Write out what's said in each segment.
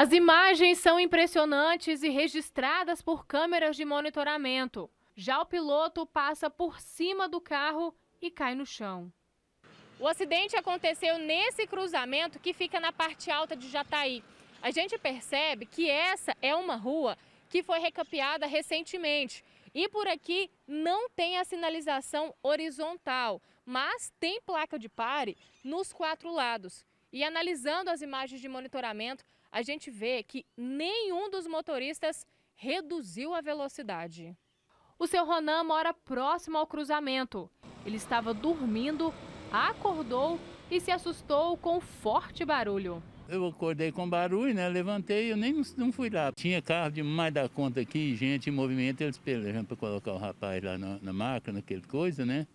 As imagens são impressionantes e registradas por câmeras de monitoramento. Já o piloto passa por cima do carro e cai no chão. O acidente aconteceu nesse cruzamento que fica na parte alta de Jataí. A gente percebe que essa é uma rua que foi recapeada recentemente. E por aqui não tem a sinalização horizontal, mas tem placa de pare nos quatro lados. E analisando as imagens de monitoramento, a gente vê que nenhum dos motoristas reduziu a velocidade. O seu Ronan mora próximo ao cruzamento. Ele estava dormindo, acordou e se assustou com forte barulho. Eu acordei com barulho, né? Levantei, eu nem não fui lá. Tinha carro demais da conta aqui, gente em movimento, eles pelejam para colocar o rapaz lá na, na máquina, aquele coisa, né?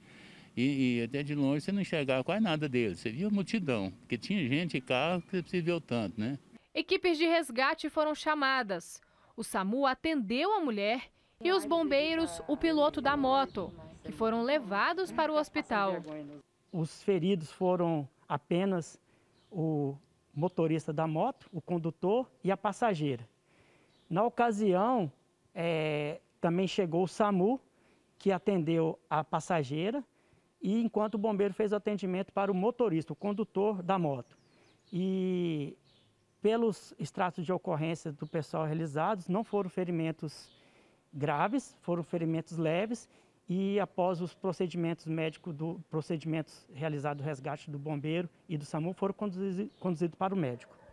E, e, até de longe você não enxergava quase nada deles, você via multidão, porque tinha gente e carro que você viu tanto, né? Equipes de resgate foram chamadas. O SAMU atendeu a mulher e os bombeiros, o piloto da moto, que foram levados para o hospital. Os feridos foram apenas o motorista da moto, o condutor e a passageira. Na ocasião, é, também chegou o SAMU, que atendeu a passageira e enquanto o bombeiro fez o atendimento para o motorista, o condutor da moto. E pelos extratos de ocorrência do pessoal realizados, não foram ferimentos graves, foram ferimentos leves e após os procedimentos médicos, do, procedimentos realizados, o resgate do bombeiro e do SAMU, foram conduzidos conduzido para o médico.